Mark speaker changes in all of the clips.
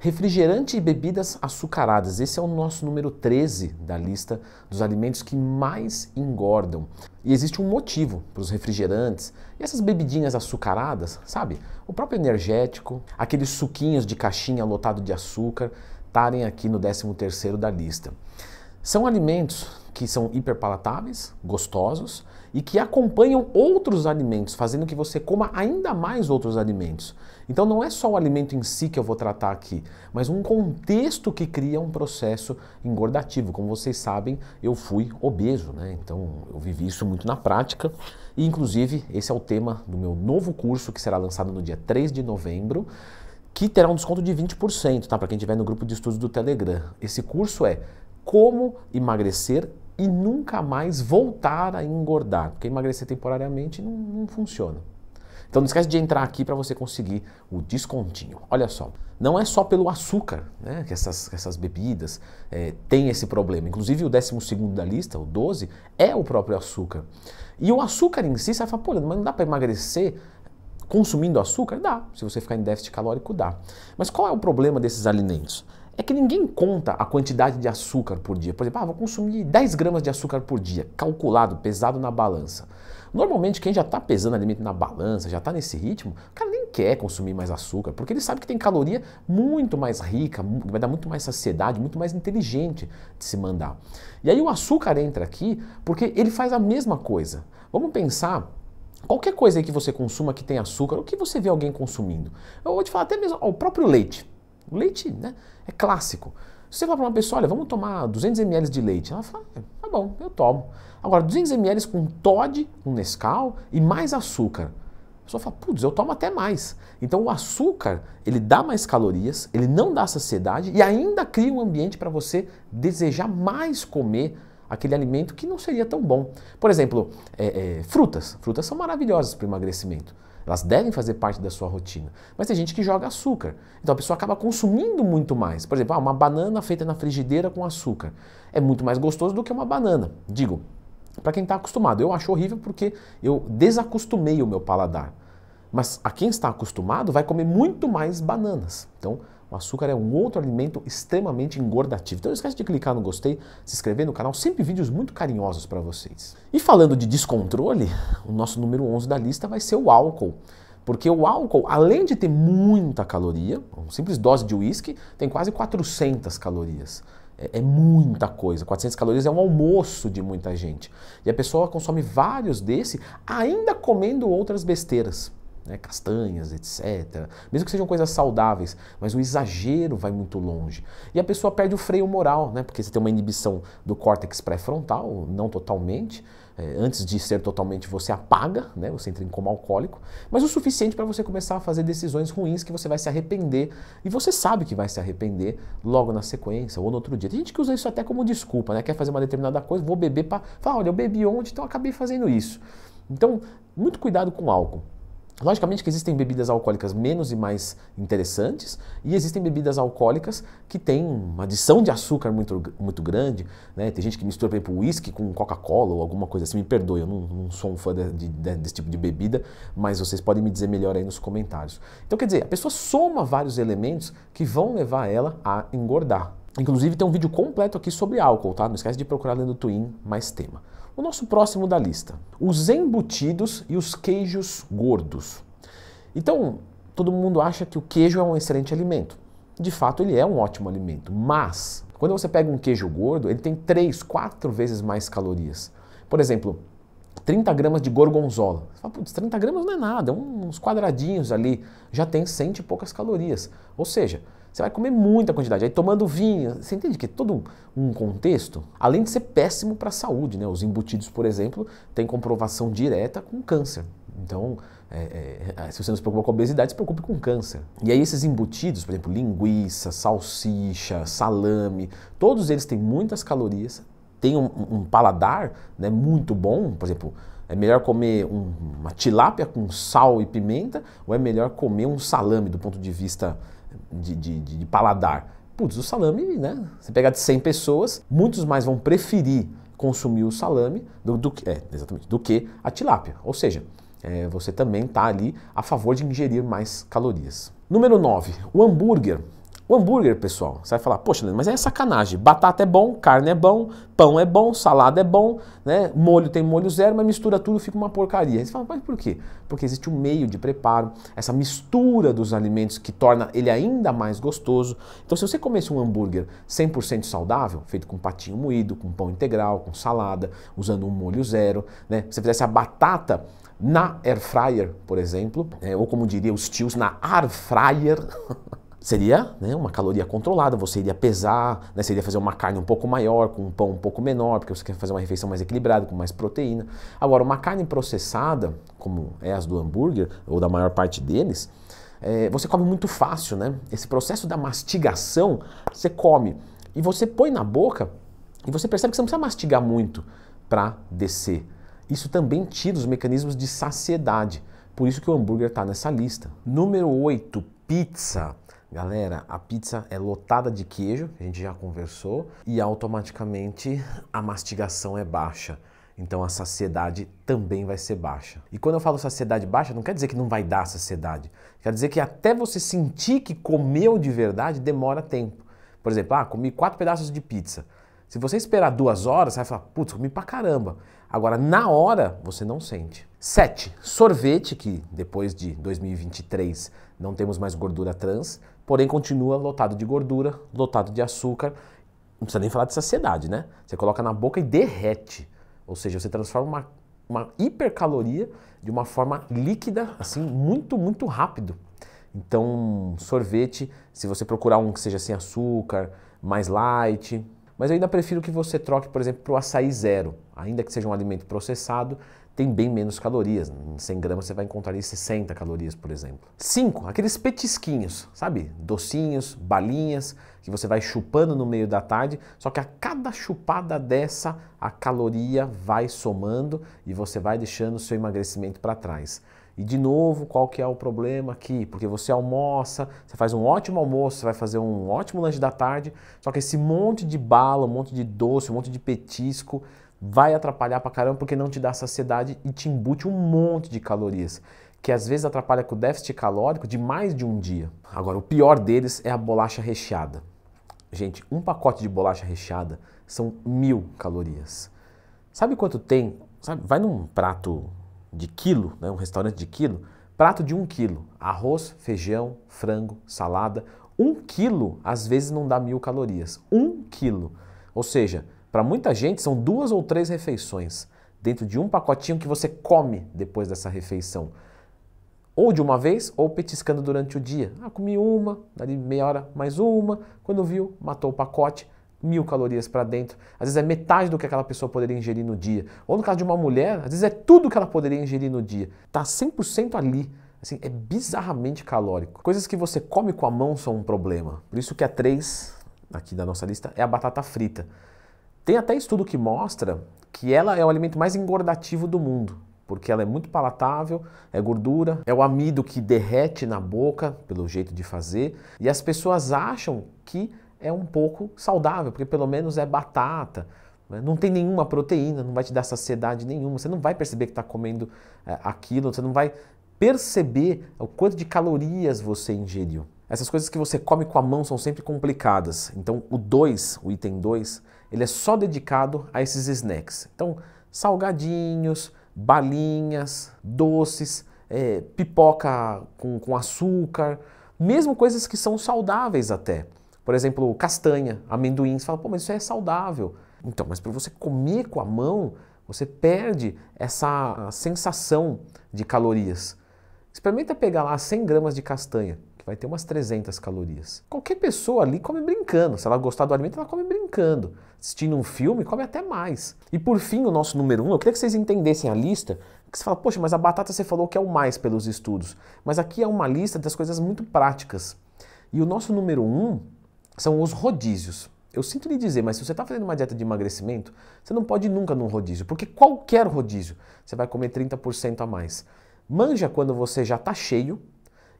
Speaker 1: Refrigerante e bebidas açucaradas. Esse é o nosso número 13 da lista dos alimentos que mais engordam. E existe um motivo para os refrigerantes e essas bebidinhas açucaradas, sabe? O próprio energético, aqueles suquinhos de caixinha lotado de açúcar, estarem aqui no 13 da lista. São alimentos que são hiperpalatáveis, gostosos e que acompanham outros alimentos, fazendo que você coma ainda mais outros alimentos. Então não é só o alimento em si que eu vou tratar aqui, mas um contexto que cria um processo engordativo. Como vocês sabem, eu fui obeso, né? Então eu vivi isso muito na prática e inclusive esse é o tema do meu novo curso que será lançado no dia 3 de novembro que terá um desconto de 20%, tá? Para quem estiver no grupo de estudos do Telegram. Esse curso é Como emagrecer e nunca mais voltar a engordar, porque emagrecer temporariamente não, não funciona. Então não esquece de entrar aqui para você conseguir o descontinho. Olha só, não é só pelo açúcar né, que essas, essas bebidas é, têm esse problema. Inclusive o 12 da lista, o 12, é o próprio açúcar. E o açúcar em si, você vai falar, pô, mas não dá para emagrecer consumindo açúcar? Dá. Se você ficar em déficit calórico, dá. Mas qual é o problema desses alimentos? é que ninguém conta a quantidade de açúcar por dia. Por exemplo, ah, vou consumir 10 gramas de açúcar por dia, calculado, pesado na balança. Normalmente, quem já está pesando alimento na balança, já está nesse ritmo, o cara nem quer consumir mais açúcar, porque ele sabe que tem caloria muito mais rica, vai dar muito mais saciedade, muito mais inteligente de se mandar. E aí o açúcar entra aqui porque ele faz a mesma coisa. Vamos pensar qualquer coisa que você consuma que tem açúcar, o que você vê alguém consumindo? Eu vou te falar até mesmo ó, o próprio leite o Leite né, é clássico. Se você falar para uma pessoa, olha, vamos tomar 200 ml de leite, ela fala, é, tá bom, eu tomo. Agora, 200 ml com Todd, com Nescau e mais açúcar. A pessoa fala, putz, eu tomo até mais. Então, o açúcar, ele dá mais calorias, ele não dá saciedade e ainda cria um ambiente para você desejar mais comer aquele alimento que não seria tão bom. Por exemplo, é, é, frutas. Frutas são maravilhosas para o emagrecimento. Elas devem fazer parte da sua rotina. Mas tem gente que joga açúcar. Então a pessoa acaba consumindo muito mais. Por exemplo, ah, uma banana feita na frigideira com açúcar. É muito mais gostoso do que uma banana. Digo, para quem está acostumado. Eu acho horrível porque eu desacostumei o meu paladar. Mas a quem está acostumado vai comer muito mais bananas. Então, o açúcar é um outro alimento extremamente engordativo. Então não esquece de clicar no gostei, se inscrever no canal, sempre vídeos muito carinhosos para vocês. E falando de descontrole, o nosso número 11 da lista vai ser o álcool. Porque o álcool, além de ter muita caloria, uma simples dose de uísque tem quase 400 calorias. É, é, muita coisa. 400 calorias é um almoço de muita gente. E a pessoa consome vários desse, ainda comendo outras besteiras né, castanhas, etc. Mesmo que sejam coisas saudáveis, mas o exagero vai muito longe. E a pessoa perde o freio moral, né, porque você tem uma inibição do córtex pré-frontal, não totalmente. É, antes de ser totalmente, você apaga, né, você entra em coma alcoólico, mas o suficiente para você começar a fazer decisões ruins que você vai se arrepender. E você sabe que vai se arrepender logo na sequência ou no outro dia. Tem gente que usa isso até como desculpa, né, quer fazer uma determinada coisa, vou beber para falar, olha, eu bebi ontem, então acabei fazendo isso. Então, muito cuidado com o álcool. Logicamente que existem bebidas alcoólicas menos e mais interessantes, e existem bebidas alcoólicas que têm uma adição de açúcar muito, muito grande. Né? Tem gente que mistura, por exemplo, uísque com Coca-Cola ou alguma coisa assim. Me perdoe, eu não, não sou um fã de, de, desse tipo de bebida, mas vocês podem me dizer melhor aí nos comentários. Então, quer dizer, a pessoa soma vários elementos que vão levar ela a engordar. Inclusive, tem um vídeo completo aqui sobre álcool, tá? Não esquece de procurar lendo Twin mais tema. O nosso próximo da lista: os embutidos e os queijos gordos. Então, todo mundo acha que o queijo é um excelente alimento. De fato, ele é um ótimo alimento, mas quando você pega um queijo gordo, ele tem 3, 4 vezes mais calorias. Por exemplo, 30 gramas de gorgonzola. Você fala, putz, 30 gramas não é nada, é uns quadradinhos ali, já tem cento e poucas calorias. Ou seja, você vai comer muita quantidade. Aí tomando vinho, você entende que é todo um contexto, além de ser péssimo para a saúde, né? Os embutidos, por exemplo, têm comprovação direta com câncer. Então, é, é, é se você não se preocupa com obesidade, se preocupe com câncer. E aí esses embutidos, por exemplo, linguiça, salsicha, salame, todos eles têm muitas calorias, têm um, um paladar né, muito bom, por exemplo, é melhor comer um, uma tilápia com sal e pimenta ou é melhor comer um salame do ponto de vista de, de, de paladar. Putz, o salame, né? Você pegar de 100 pessoas, muitos mais vão preferir consumir o salame do, do, é, exatamente, do que a tilápia. Ou seja, é, você também está ali a favor de ingerir mais calorias. Número 9, o hambúrguer. O hambúrguer, pessoal, você vai falar, poxa, mas é sacanagem. Batata é bom, carne é bom, pão é bom, salada é bom, né? molho tem molho zero, mas mistura tudo fica uma porcaria. Eles você fala, mas por quê? Porque existe um meio de preparo, essa mistura dos alimentos que torna ele ainda mais gostoso. Então, se você comesse um hambúrguer 100% saudável, feito com patinho moído, com pão integral, com salada, usando um molho zero, né? se você fizesse a batata na air fryer, por exemplo, é, ou como diria os tios, na air fryer. seria né, uma caloria controlada, você iria pesar, né, você iria fazer uma carne um pouco maior, com um pão um pouco menor, porque você quer fazer uma refeição mais equilibrada, com mais proteína. Agora, uma carne processada, como é as do hambúrguer, ou da maior parte deles, é, você come muito fácil, né? Esse processo da mastigação, você come e você põe na boca e você percebe que você não precisa mastigar muito para descer. Isso também tira os mecanismos de saciedade. Por isso que o hambúrguer está nessa lista. Número 8, pizza. Galera, a pizza é lotada de queijo, a gente já conversou, e automaticamente a mastigação é baixa. Então a saciedade também vai ser baixa. E quando eu falo saciedade baixa, não quer dizer que não vai dar saciedade. Quer dizer que até você sentir que comeu de verdade demora tempo. Por exemplo, ah, comi quatro pedaços de pizza. Se você esperar duas horas, você vai falar, putz, comi pra caramba. Agora, na hora, você não sente. 7. Sorvete, que depois de 2023 não temos mais gordura trans, porém continua lotado de gordura, lotado de açúcar. Não precisa nem falar de saciedade, né? Você coloca na boca e derrete. Ou seja, você transforma uma, uma hipercaloria de uma forma líquida, assim, muito, muito rápido. Então, sorvete, se você procurar um que seja sem açúcar, mais light, mas eu ainda prefiro que você troque, por exemplo, para o açaí zero. Ainda que seja um alimento processado, tem bem menos calorias. Em 100 gramas você vai encontrar ali 60 calorias, por exemplo. 5. Aqueles petisquinhos, sabe? Docinhos, balinhas, que você vai chupando no meio da tarde, só que a cada chupada dessa, a caloria vai somando e você vai deixando o seu emagrecimento para trás. E de novo, qual que é o problema aqui? Porque você almoça, você faz um ótimo almoço, você vai fazer um ótimo lanche da tarde, só que esse monte de bala, um monte de doce, um monte de petisco vai atrapalhar pra caramba porque não te dá saciedade e te embute um monte de calorias, que às vezes atrapalha com o déficit calórico de mais de um dia. Agora, o pior deles é a bolacha recheada. Gente, um pacote de bolacha recheada são mil calorias. Sabe quanto tem? Sabe, vai num prato de quilo, né, um restaurante de quilo, prato de um quilo, arroz, feijão, frango, salada, um quilo às vezes não dá mil calorias, um quilo. Ou seja, para muita gente são duas ou três refeições dentro de um pacotinho que você come depois dessa refeição. Ou de uma vez, ou petiscando durante o dia. Ah, comi uma, dali meia hora mais uma, quando viu, matou o pacote mil calorias para dentro, às vezes é metade do que aquela pessoa poderia ingerir no dia. Ou no caso de uma mulher, às vezes é tudo que ela poderia ingerir no dia. Tá 100% ali. Assim, é bizarramente calórico. Coisas que você come com a mão são um problema. Por isso que a 3, aqui da nossa lista, é a batata frita. Tem até estudo que mostra que ela é o alimento mais engordativo do mundo, porque ela é muito palatável, é gordura, é o amido que derrete na boca pelo jeito de fazer, e as pessoas acham que é um pouco saudável, porque pelo menos é batata, né? não tem nenhuma proteína, não vai te dar saciedade nenhuma, você não vai perceber que está comendo é, aquilo, você não vai perceber o quanto de calorias você ingeriu. Essas coisas que você come com a mão são sempre complicadas. Então, o 2, o item 2, ele é só dedicado a esses snacks. Então, salgadinhos, balinhas, doces, é, pipoca com, com açúcar, mesmo coisas que são saudáveis até. Por exemplo, castanha, amendoim. Você fala, pô, mas isso é saudável. Então, mas para você comer com a mão, você perde essa sensação de calorias. Experimenta pegar lá 100 gramas de castanha, que vai ter umas 300 calorias. Qualquer pessoa ali come brincando. Se ela gostar do alimento, ela come brincando. Assistindo um filme, come até mais. E por fim, o nosso número um, eu queria que vocês entendessem a lista, que você fala, poxa, mas a batata você falou que é o mais pelos estudos. Mas aqui é uma lista das coisas muito práticas. E o nosso número um são os rodízios. Eu sinto lhe dizer, mas se você está fazendo uma dieta de emagrecimento, você não pode ir nunca num rodízio, porque qualquer rodízio você vai comer 30% a mais. Manja quando você já está cheio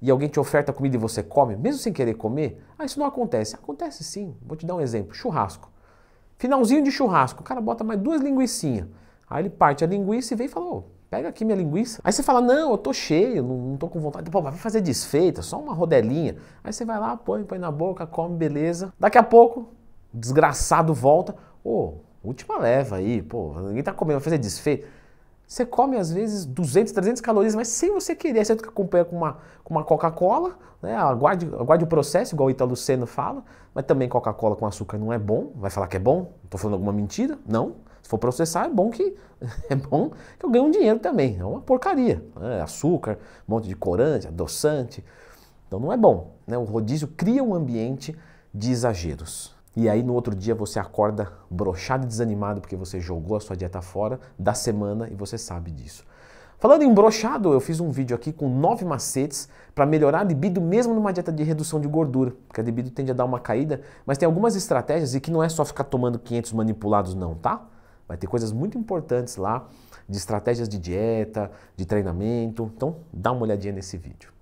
Speaker 1: e alguém te oferta comida e você come, mesmo sem querer comer. Ah, isso não acontece. Acontece sim. Vou te dar um exemplo: churrasco. Finalzinho de churrasco, o cara bota mais duas linguiçinhas. Aí ele parte a linguiça e vem e fala: oh, Pega aqui minha linguiça. Aí você fala, não, eu tô cheio, não, não tô com vontade. Pô, vai fazer desfeita, só uma rodelinha. Aí você vai lá, põe, põe na boca, come, beleza. Daqui a pouco, desgraçado volta. Ô, oh, última leva aí, pô, ninguém tá comendo, vai fazer desfeita. Você come, às vezes, 200, 300 calorias, mas sem você querer. Você acompanha com uma, com uma Coca-Cola, né? aguarde, aguarde o processo, igual o Italo Luceno fala, mas também Coca-Cola com açúcar não é bom. Vai falar que é bom? Estou falando alguma mentira? Não. Se for processar, é bom que é bom que eu ganhe um dinheiro também. É uma porcaria. Né? Açúcar, um monte de corante, adoçante. Então não é bom. Né? O rodízio cria um ambiente de exageros. E aí no outro dia você acorda brochado e desanimado porque você jogou a sua dieta fora da semana e você sabe disso. Falando em brochado, eu fiz um vídeo aqui com nove macetes para melhorar a libido mesmo numa dieta de redução de gordura, porque a libido tende a dar uma caída, mas tem algumas estratégias e que não é só ficar tomando 500 manipulados não, tá? Vai ter coisas muito importantes lá de estratégias de dieta, de treinamento. Então, dá uma olhadinha nesse vídeo.